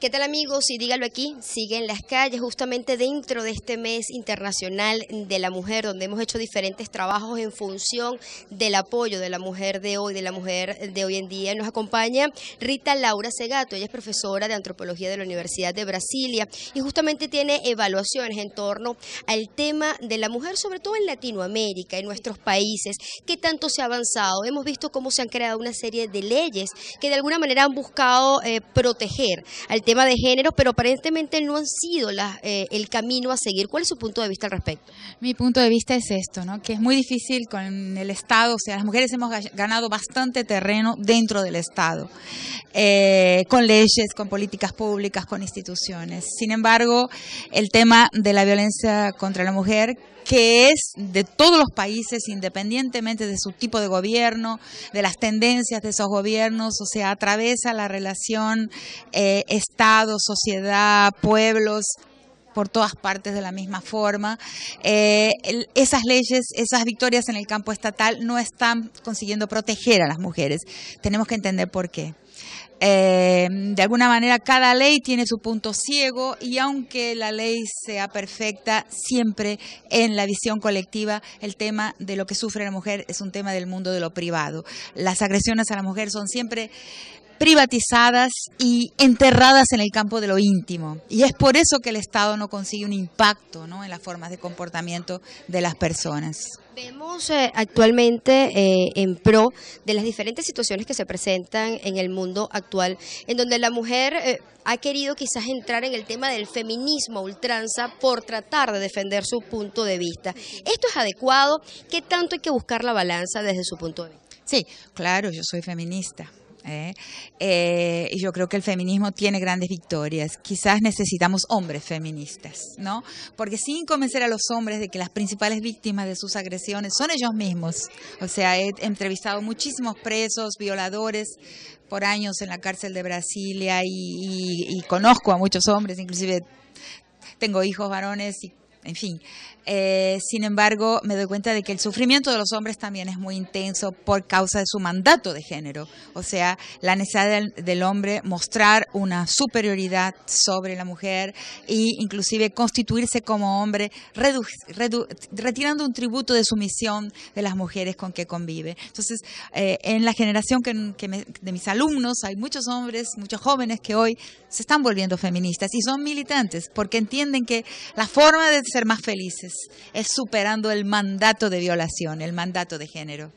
¿Qué tal amigos? Y dígalo aquí, sigue en las calles, justamente dentro de este mes internacional de la mujer, donde hemos hecho diferentes trabajos en función del apoyo de la mujer de hoy, de la mujer de hoy en día. Nos acompaña Rita Laura Segato, ella es profesora de antropología de la Universidad de Brasilia y justamente tiene evaluaciones en torno al tema de la mujer, sobre todo en Latinoamérica, en nuestros países, qué tanto se ha avanzado. Hemos visto cómo se han creado una serie de leyes que de alguna manera han buscado eh, proteger al tema tema de género, pero aparentemente no han sido eh, el camino a seguir. ¿Cuál es su punto de vista al respecto? Mi punto de vista es esto, ¿no? que es muy difícil con el Estado, o sea, las mujeres hemos ganado bastante terreno dentro del Estado, eh, con leyes, con políticas públicas, con instituciones. Sin embargo, el tema de la violencia contra la mujer, que es de todos los países, independientemente de su tipo de gobierno, de las tendencias de esos gobiernos, o sea, atraviesa la relación eh, Estado, sociedad, pueblos por todas partes de la misma forma. Eh, esas leyes, esas victorias en el campo estatal no están consiguiendo proteger a las mujeres. Tenemos que entender por qué. Eh, de alguna manera cada ley tiene su punto ciego y aunque la ley sea perfecta, siempre en la visión colectiva el tema de lo que sufre la mujer es un tema del mundo de lo privado. Las agresiones a la mujer son siempre privatizadas y enterradas en el campo de lo íntimo. Y es por eso que el Estado no consigue un impacto ¿no? en las formas de comportamiento de las personas. Vemos eh, actualmente eh, en pro de las diferentes situaciones que se presentan en el mundo actual, en donde la mujer eh, ha querido quizás entrar en el tema del feminismo ultranza por tratar de defender su punto de vista. ¿Esto es adecuado? ¿Qué tanto hay que buscar la balanza desde su punto de vista? Sí, claro, yo soy feminista ¿eh? Eh, y yo creo que el feminismo tiene grandes victorias. Quizás necesitamos hombres feministas, ¿no? Porque sin convencer a los hombres de que las principales víctimas de sus agresiones son ellos mismos. O sea, he entrevistado muchísimos presos, violadores por años en la cárcel de Brasilia y, y conozco a muchos hombres, inclusive tengo hijos varones y en fin. Eh, sin embargo, me doy cuenta de que el sufrimiento de los hombres también es muy intenso por causa de su mandato de género, o sea, la necesidad del, hombre mostrar una superioridad sobre la mujer e inclusive constituirse como hombre, retirando un tributo de sumisión de las mujeres con que convive. Entonces, eh, en la generación que, de mis alumnos hay muchos hombres, muchos jóvenes que hoy se están volviendo feministas y son militantes porque entienden que la forma de ser más felices es superando el mandato de violación, el mandato de género.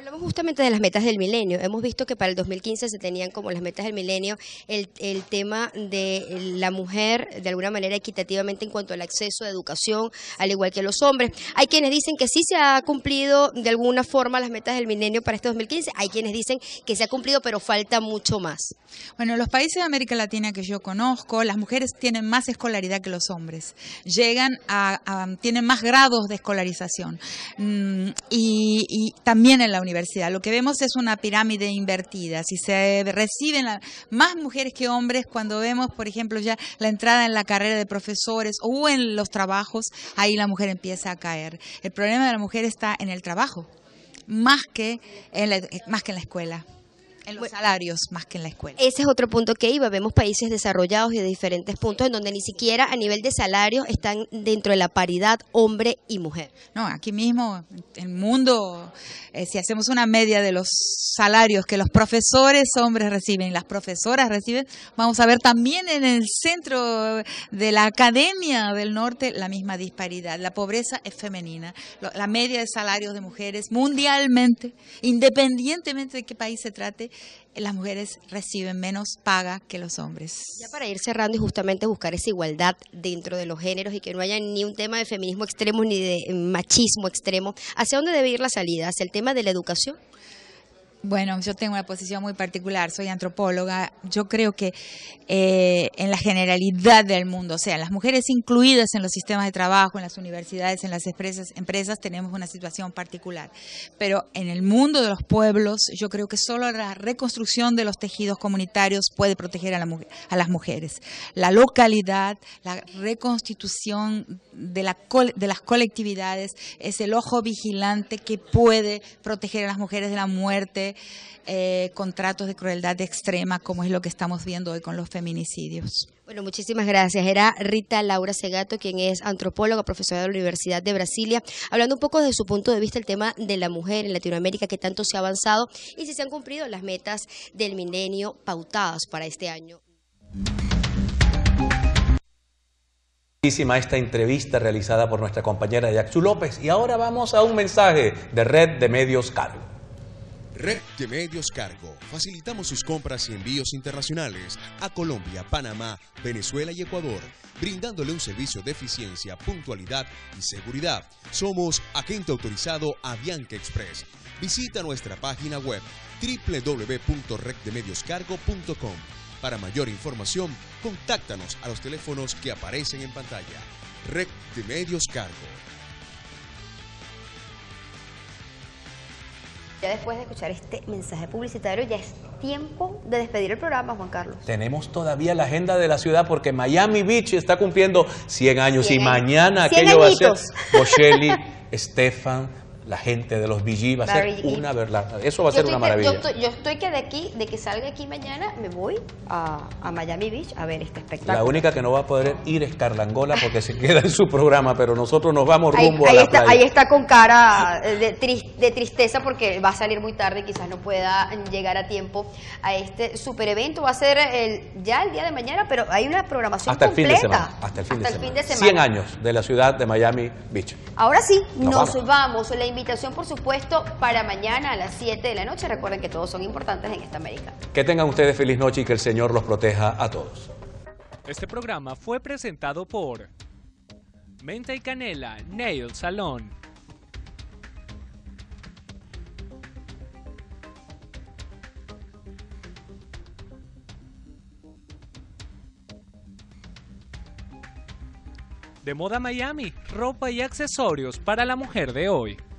Hablamos justamente de las metas del milenio. Hemos visto que para el 2015 se tenían como las metas del milenio el, el tema de la mujer de alguna manera equitativamente en cuanto al acceso a educación, al igual que los hombres. Hay quienes dicen que sí se ha cumplido de alguna forma las metas del milenio para este 2015. Hay quienes dicen que se ha cumplido, pero falta mucho más. Bueno, los países de América Latina que yo conozco, las mujeres tienen más escolaridad que los hombres. Llegan a, tienen más grados de escolarización. Mm, y, y también en la universidad lo que vemos es una pirámide invertida. Si se reciben más mujeres que hombres, cuando vemos, por ejemplo, ya la entrada en la carrera de profesores o en los trabajos, ahí la mujer empieza a caer. El problema de la mujer está en el trabajo, más que en más que en la escuela. En los salarios más que en la escuela. Ese es otro punto que iba. Vemos países desarrollados y de diferentes puntos en donde ni siquiera a nivel de salarios están dentro de la paridad hombre y mujer. No, aquí mismo, en el mundo, eh, si hacemos una media de los salarios que los profesores hombres reciben y las profesoras reciben, vamos a ver también en el centro de la academia del norte la misma disparidad. La pobreza es femenina. La media de salarios de mujeres mundialmente, independientemente de qué país se trate, las mujeres reciben menos paga que los hombres. Ya para ir cerrando y justamente buscar esa igualdad dentro de los géneros y que no haya ni un tema de feminismo extremo ni de machismo extremo, ¿hacia dónde debe ir la salida? ¿Hacia el tema de la educación? Bueno, yo tengo una posición muy particular, soy antropóloga. Yo creo que eh, en la generalidad del mundo, o sea, las mujeres incluidas en los sistemas de trabajo, en las universidades, en las empresas, tenemos una situación particular. Pero en el mundo de los pueblos, yo creo que solo la reconstrucción de los tejidos comunitarios puede proteger a, las mujeres. La localidad, la reconstitución de, de las colectividades es el ojo vigilante que puede proteger a las mujeres de la muerte eh, contratos de crueldad extrema, como es lo que estamos viendo hoy con los feminicidios. Bueno, muchísimas gracias. Era Rita Laura Segato, quien es antropóloga, profesora de la Universidad de Brasilia, hablando un poco de su punto de vista el tema de la mujer en Latinoamérica, que tanto se ha avanzado y si se han cumplido las metas del milenio pautadas para este año. Muchísima esta entrevista realizada por nuestra compañera Yaxu López y ahora vamos a un mensaje de Red de Medios Cargo. Red de Medios Cargo. Facilitamos sus compras y envíos internacionales a Colombia, Panamá, Venezuela y Ecuador, brindándole un servicio de eficiencia, puntualidad y seguridad. Somos agente autorizado Avianca Express. Visita nuestra página web www.reddemedioscargo.com. Para mayor información, contáctanos a los teléfonos que aparecen en pantalla. Red de Medios Cargo Ya después de escuchar este mensaje publicitario, ya es tiempo de despedir el programa, Juan Carlos. Tenemos todavía la agenda de la ciudad porque Miami Beach está cumpliendo 100 años y mañana aquello va a ser Stefan, la gente de los VG va a ser una verdad. Eso va a ser una maravilla. yo, estoy que de aquí, de que salga aquí mañana, me voy a, Miami Beach a ver este espectáculo. La única que no va a poder ir es Carlangola porque se queda en su programa, pero nosotros nos vamos rumbo a la está, Ahí está con cara de, de tristeza porque va a salir muy tarde, quizás no pueda llegar a tiempo a este super evento. Va a ser el, ya el día de mañana, pero hay una programación hasta El fin de semana, hasta el fin, de, semana. 100 años de la ciudad de Miami Beach. Ahora sí, nos, vamos invitación, por supuesto, para mañana a las 7 de la noche. Recuerden que todos son importantes en esta América. Que tengan ustedes feliz noche y que el Señor los proteja a todos. Este programa fue presentado por Menta y Canela, Nail Salón. De Moda Miami, ropa y accesorios para la mujer de hoy.